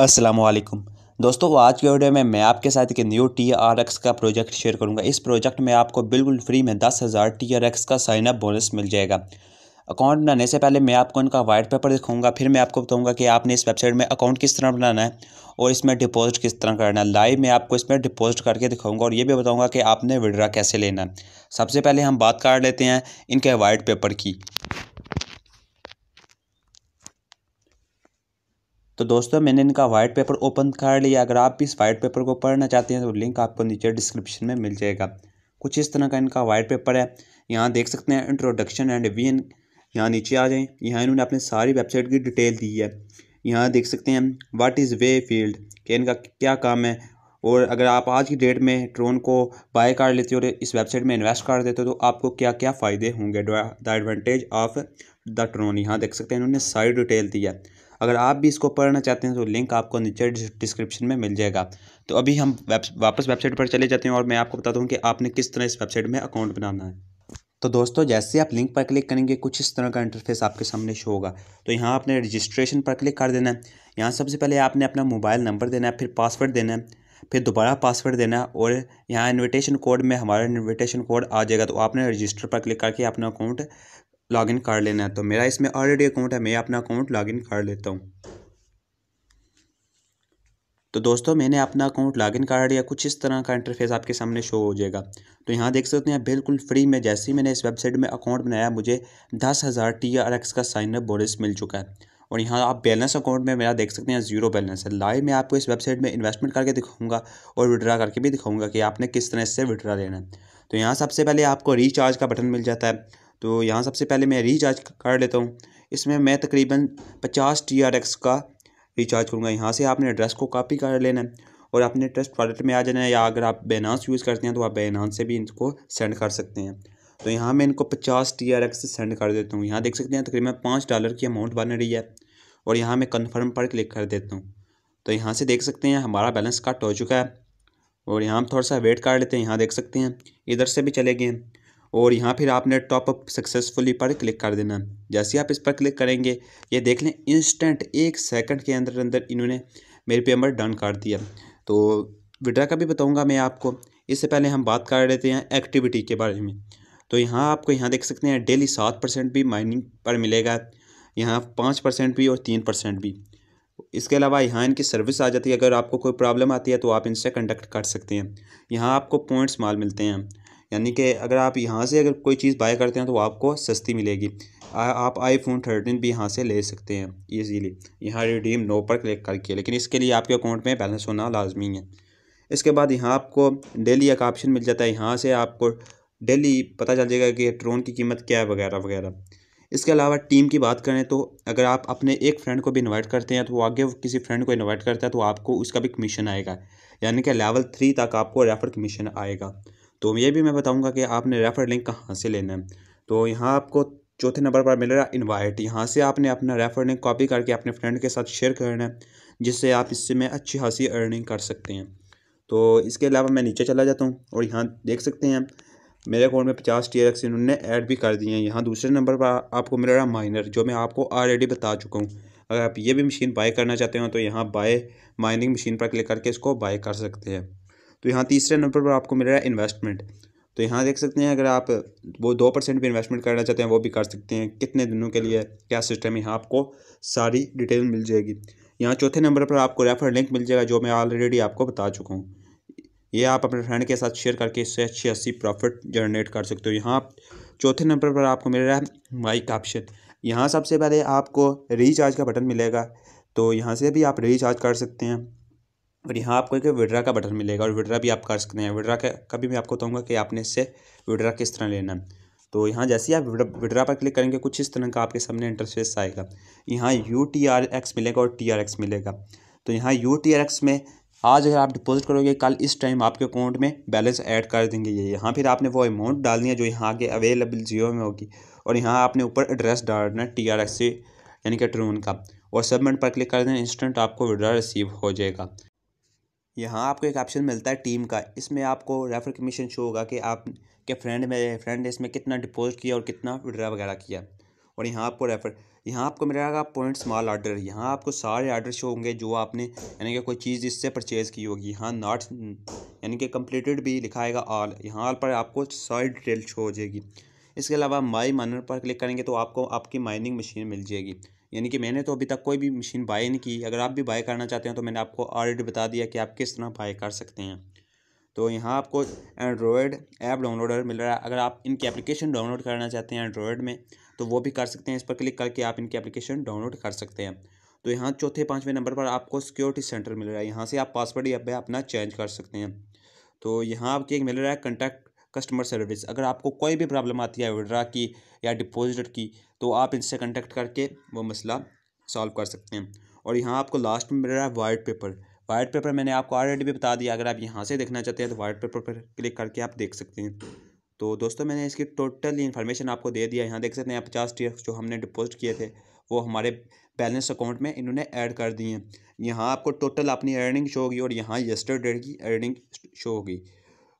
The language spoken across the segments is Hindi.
असलकुम दोस्तों आज के वीडियो में मैं आपके साथ एक न्यू टी आर एक्स का प्रोजेक्ट शेयर करूंगा इस प्रोजेक्ट में आपको बिल्कुल फ्री में दस हज़ार टी आर एक्स का साइन अप बोनस मिल जाएगा अकाउंट बनाने से पहले मैं आपको इनका वाइट पेपर दिखाऊंगा फिर मैं आपको बताऊंगा कि आपने इस वेबसाइट में अकाउंट किस तरह बनाना है और इसमें डिपॉजिट किस तरह करना है लाइव मैं आपको इसमें डिपॉजिट करके दिखाऊंगा और ये भी बताऊंगा कि आपने विड्रा कैसे लेना है सबसे पहले हम बात कर लेते हैं इनके वाइट पेपर की तो दोस्तों मैंने इनका वाइट पेपर ओपन कर लिया अगर आप भी इस वाइट पेपर को पढ़ना चाहते हैं तो लिंक आपको नीचे डिस्क्रिप्शन में मिल जाएगा कुछ इस तरह का इनका वाइट पेपर है यहाँ देख सकते हैं इंट्रोडक्शन एंड वी एन यहाँ नीचे आ जाएँ यहाँ इन्होंने अपने सारी वेबसाइट की डिटेल दी है यहाँ देख सकते हैं वाट इज़ वे फील्ड कि इनका क्या काम है और अगर आप आज की डेट में ट्रोन को बाय कर लेते हो और इस वेबसाइट में इन्वेस्ट कर देते हो तो आपको क्या क्या फ़ायदे होंगे the advantage of the Tron यहाँ देख सकते हैं इन्होंने सारी डिटेल दी है अगर आप भी इसको पढ़ना चाहते हैं तो लिंक आपको नीचे डिस्क्रिप्शन में मिल जाएगा तो अभी हम वापस वेबसाइट पर चले जाते हैं और मैं आपको बताता हूँ कि आपने किस तरह इस वेबसाइट में अकाउंट बनाना है तो दोस्तों जैसे आप लिंक पर क्लिक करेंगे कुछ इस तरह का इंटरफेस आपके सामने शो होगा तो यहाँ आपने रजिस्ट्रेशन पर क्लिक कर देना है यहाँ सबसे पहले आपने अपना मोबाइल नंबर देना है फिर पासवर्ड देना है फिर दोबारा पासवर्ड देना है और यहाँ इनविटेशन कोड में हमारा इनविटेशन कोड आ जाएगा तो आपने रजिस्टर पर क्लिक करके अपना अकाउंट लॉगिन कर लेना है तो मेरा इसमें ऑलरेडी अकाउंट है मैं अपना अकाउंट लॉगिन कर लेता हूँ तो दोस्तों मैंने अपना अकाउंट लॉगिन कर लिया कुछ इस तरह का इंटरफेस आपके सामने शो हो जाएगा तो यहाँ देख सकते हैं बिल्कुल फ्री में जैसे ही मैंने इस वेबसाइट में अकाउंट बनाया मुझे दस हज़ार टी आर एक्स का साइनअप बोनस मिल चुका है और यहाँ आप बैलेंस अकाउंट में मेरा देख सकते हैं जीरो बैलेंस है लाइव मैं आपको इस वेबसाइट में इन्वेस्टमेंट करके दिखाऊंगा और विड्रा करके भी दिखाऊंगा कि आपने किस तरह से विड्रा लेना है तो यहाँ सबसे पहले आपको रिचार्ज का बटन मिल जाता है तो यहाँ सबसे पहले मैं रिचार्ज कर लेता हूँ इसमें मैं तकरीबन पचास टी आर एक्स का रिचार्ज करूँगा यहाँ से आपने एड्रेस को कापी कर लेना है और अपने ट्रस्ट प्रोडक्ट में आ जाना है या अगर आप बेनास यूज़ करते हैं तो आप बेनास से भी इनको सेंड कर सकते हैं तो यहाँ मैं इनको पचास टी आर एक्स सेंड कर देता हूँ यहाँ देख सकते हैं तकरीबन पाँच डॉलर की अमाउंट बन रही है और यहाँ मैं कन्फर्म पर क्लिक कर देता हूँ तो यहाँ से देख सकते हैं हमारा बैलेंस कट हो चुका है और यहाँ हम थोड़ा सा वेट कर लेते हैं यहाँ देख सकते हैं इधर से भी चले गए और यहाँ फिर आपने टॉप अप सक्सेसफुली पर क्लिक कर देना जैसे आप इस पर क्लिक करेंगे ये देख लें इंस्टेंट एक सेकंड के अंदर अंदर इन्होंने मेरे पेमेंट डन कर दिया तो विड्रा का भी बताऊँगा मैं आपको इससे पहले हम बात कर रहे हैं एक्टिविटी के बारे में तो यहाँ आपको यहाँ देख सकते हैं डेली सात परसेंट भी माइनिंग पर मिलेगा यहाँ पाँच परसेंट भी और तीन परसेंट भी इसके अलावा यहाँ इनकी सर्विस आ जाती है अगर आपको कोई प्रॉब्लम आती है तो आप इनसे कंडक्ट कर सकते हैं यहाँ आपको पॉइंट्स माल मिलते हैं यानी कि अगर आप यहाँ से अगर कोई चीज़ बाय करते हैं तो आपको सस्ती मिलेगी आ, आप आईफोन थर्टीन भी यहाँ से ले सकते हैं ईजीली यहाँ रिडीम नो पर क्लिक करके लेकिन इसके लिए आपके अकाउंट में बैलेंस होना लाजमी है इसके बाद यहाँ आपको डेली एक ऑप्शन मिल जाता है यहाँ से आपको डेली पता चल जाएगा कि ट्रोन की कीमत क्या है वगैरह वगैरह इसके अलावा टीम की बात करें तो अगर आप अपने एक फ्रेंड को भी इनवाइट करते हैं तो वो आगे किसी फ्रेंड को इनवाइट करता है तो आपको उसका भी कमीशन आएगा यानी कि लेवल थ्री तक आपको रेफर कमीशन आएगा तो ये भी मैं बताऊँगा कि आपने रेफ़र लिंक कहाँ से लेना है तो यहाँ आपको चौथे नंबर पर मिल रहा है इन्वाइट यहाँ से आपने अपना रेफ़र लिंक कॉपी करके अपने फ्रेंड के साथ शेयर करना है जिससे आप इससे में अच्छी खासी अर्निंग कर सकते हैं तो इसके अलावा मैं नीचे चला जाता हूँ और यहाँ देख सकते हैं मेरे अकाउंट में पचास टी एक्स इन्होंने ऐड भी कर दिए हैं यहाँ दूसरे नंबर पर आपको मिल रहा माइनर जो मैं आपको ऑलरेडी बता चुका हूँ अगर आप ये भी मशीन बाय करना चाहते हो तो यहाँ बाय माइनिंग मशीन पर क्लिक करके इसको बाय कर सकते हैं तो यहाँ तीसरे नंबर पर आपको मिल रहा है इन्वेस्टमेंट तो यहाँ देख सकते हैं अगर आप वो दो परसेंट भी इन्वेस्टमेंट करना चाहते हैं वो भी कर सकते हैं कितने दिनों के लिए क्या सिस्टम है यहाँ आपको सारी डिटेल मिल जाएगी यहाँ चौथे नंबर पर आपको रेफर लिंक मिल जाएगा जो मैं ऑलरेडी आपको बता चुका हूँ ये आप अपने फ्रेंड के साथ शेयर करके इससे अच्छी अच्छी प्रॉफिट जनरेट कर सकते हो यहाँ चौथे नंबर पर आपको मिल रहा है माइक ऑप्शन यहाँ सबसे पहले आपको रिचार्ज का बटन मिलेगा तो यहाँ से भी आप रिचार्ज कर सकते हैं और यहाँ आपको एक विड्रा का बटन मिलेगा और विड्रा भी आप कर सकते हैं विड्रा का कभी मैं आपको बताऊँगा कि आपने इससे विड्रा किस तरह लेना है तो यहाँ जैसे ही आप विड्रा पर क्लिक करेंगे कुछ इस तरह का आपके सामने इंटरफेस आएगा यहाँ यू टी आर एक्स मिलेगा और टी आर एक्स मिलेगा तो यहाँ यू टी आर एक्स में आज अगर आप डिपॉजिट करोगे कल इस टाइम आपके अकाउंट में बैलेंस ऐड कर देंगे ये यहाँ फिर आपने वो अमाउंट डालनी है जो यहाँ के अवेलेबल जियो में होगी और यहाँ आपने ऊपर एड्रेस डालना है टी आर एक्स यानी कि ट्रून का और सबमिट पर क्लिक कर देना इंस्टेंट आपको विड्रा रिसीव हो जाएगा यहाँ आपको एक ऑप्शन मिलता है टीम का इसमें आपको रेफर कमीशन शो होगा कि आप के फ्रेंड मेरे फ्रेंड ने इसमें कितना डिपॉजिट किया और कितना विड्रा वगैरह किया और यहाँ आपको रेफर यहाँ आपको मिलेगा पॉइंट स्मॉल ऑर्डर यहाँ आपको सारे ऑर्डर शो होंगे जो आपने यानी कि कोई चीज़ इससे परचेज़ की होगी यहाँ नॉट यानी कि कम्प्लीटेड भी लिखाएगा ऑल यहाँ पर आपको सारी डिटेल शो हो जाएगी इसके अलावा माई माइनर पर क्लिक करेंगे तो आपको आपकी माइनिंग मशीन मिल जाएगी यानी कि मैंने तो अभी तक कोई भी मशीन बाय नहीं की अगर आप भी बाय करना चाहते हैं तो मैंने आपको ऑलरेडी बता दिया कि आप किस तरह बाय कर सकते हैं तो यहाँ आपको एंड्रॉयड ऐप डाउनलोडर मिल रहा है अगर आप इनकी एप्लीकेशन डाउनलोड करना चाहते हैं एंड्रॉयड में तो वो भी कर सकते हैं इस पर क्लिक करके आप इनकी एप्लीकेशन डाउनलोड कर सकते हैं तो यहाँ चौथे पाँचवें नंबर पर आपको सिक्योरिटी सेंटर मिल रहा है यहाँ से आप पासवर्ड या अपना चेंज कर सकते हैं तो यहाँ आपके एक मिल रहा है कंटैक्ट कस्टमर सर्विस अगर आपको कोई भी प्रॉब्लम आती है विड्रा की या डिपॉजिट की तो आप इनसे कंटेक्ट करके वो मसला सॉल्व कर सकते हैं और यहाँ आपको लास्ट में मिल रहा है वाइट पेपर वाइट पेपर मैंने आपको ऑलरेडी भी बता दिया अगर आप यहाँ से देखना चाहते हैं तो वाइट पेपर पर क्लिक करके आप देख सकते हैं तो दोस्तों मैंने इसकी टोटल इन्फॉर्मेशन आपको दे दिया यहाँ देख सकते हैं पचास टी जो हमने डिपॉजिट किए थे वो हमारे बैलेंस अकाउंट में इन्होंने ऐड कर दिए हैं यहाँ आपको टोटल अपनी अर्निंग शो होगी और यहाँ यस्टरडे की अर्निंग शो होगी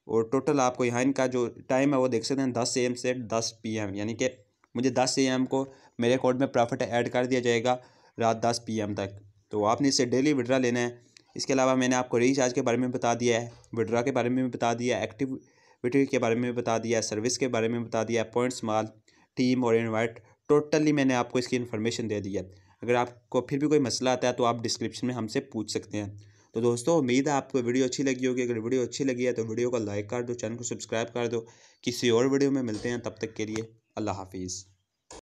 और टोटल आपको यहाँ इनका जो टाइम है वो देख सकते हैं दस ए से दस पी यानी कि मुझे दस ए को मेरे अकाउंट में प्रॉफिट ऐड कर दिया जाएगा रात दस पी तक तो आपने इसे डेली विड्रा लेना है इसके अलावा मैंने आपको रिचार्ज के बारे में बता दिया है विड्रा के बारे में भी बता दिया एक्टिविटी के बारे में भी बता दिया सर्विस के बारे में बता दिया पॉइंट्स माल टीम और इन्वाइट टोटली मैंने आपको इसकी इन्फॉर्मेशन दे दी है अगर आपको फिर भी कोई मसला आता है तो आप डिस्क्रिप्शन में हमसे पूछ सकते हैं तो दोस्तों उम्मीद है आपको वीडियो अच्छी लगी होगी अगर वीडियो अच्छी लगी है तो वीडियो को लाइक कर दो चैनल को सब्सक्राइब कर दो किसी और वीडियो में मिलते हैं तब तक के लिए अल्लाह हाफिज़